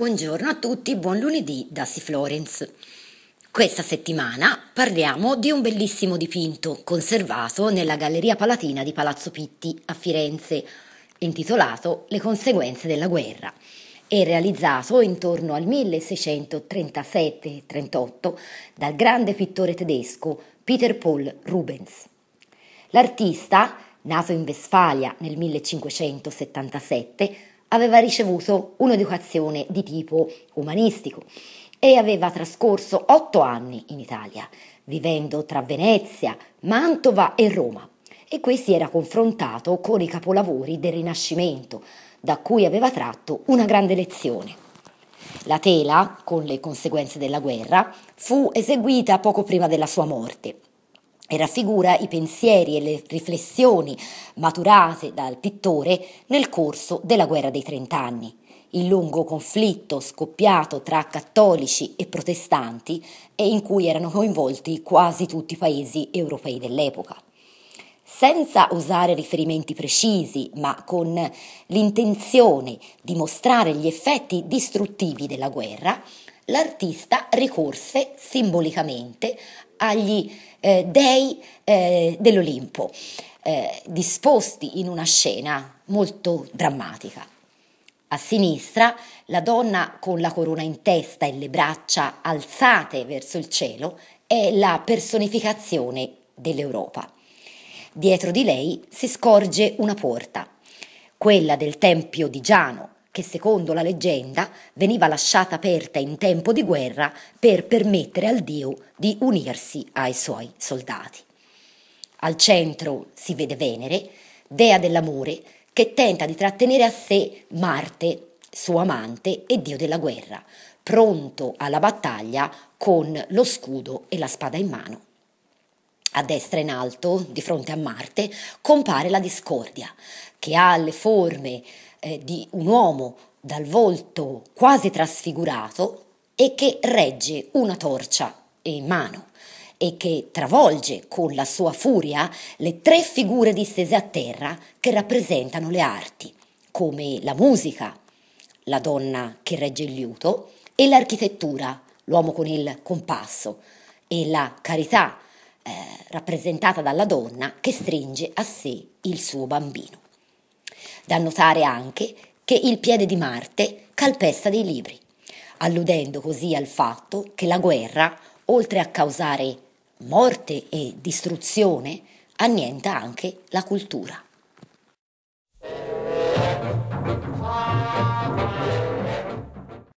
Buongiorno a tutti, buon lunedì da Si Florence. Questa settimana parliamo di un bellissimo dipinto conservato nella Galleria Palatina di Palazzo Pitti a Firenze, intitolato Le conseguenze della guerra È realizzato intorno al 1637-38 dal grande pittore tedesco Peter Paul Rubens. L'artista, nato in Vesfalia nel 1577, aveva ricevuto un'educazione di tipo umanistico e aveva trascorso otto anni in Italia, vivendo tra Venezia, Mantova e Roma, e qui si era confrontato con i capolavori del Rinascimento, da cui aveva tratto una grande lezione. La tela, con le conseguenze della guerra, fu eseguita poco prima della sua morte e raffigura i pensieri e le riflessioni maturate dal pittore nel corso della guerra dei trent'anni. Il lungo conflitto scoppiato tra cattolici e protestanti e in cui erano coinvolti quasi tutti i paesi europei dell'epoca. Senza usare riferimenti precisi, ma con l'intenzione di mostrare gli effetti distruttivi della guerra, l'artista ricorse simbolicamente agli eh, dei eh, dell'Olimpo, eh, disposti in una scena molto drammatica. A sinistra la donna con la corona in testa e le braccia alzate verso il cielo è la personificazione dell'Europa. Dietro di lei si scorge una porta, quella del Tempio di Giano, che secondo la leggenda veniva lasciata aperta in tempo di guerra per permettere al dio di unirsi ai suoi soldati. Al centro si vede Venere, dea dell'amore, che tenta di trattenere a sé Marte, suo amante e dio della guerra, pronto alla battaglia con lo scudo e la spada in mano. A destra in alto, di fronte a Marte, compare la discordia, che ha le forme eh, di un uomo dal volto quasi trasfigurato e che regge una torcia in mano e che travolge con la sua furia le tre figure distese a terra che rappresentano le arti, come la musica, la donna che regge il liuto, e l'architettura, l'uomo con il compasso, e la carità, eh, rappresentata dalla donna che stringe a sé il suo bambino. Da notare anche che il piede di Marte calpesta dei libri, alludendo così al fatto che la guerra, oltre a causare morte e distruzione, annienta anche la cultura.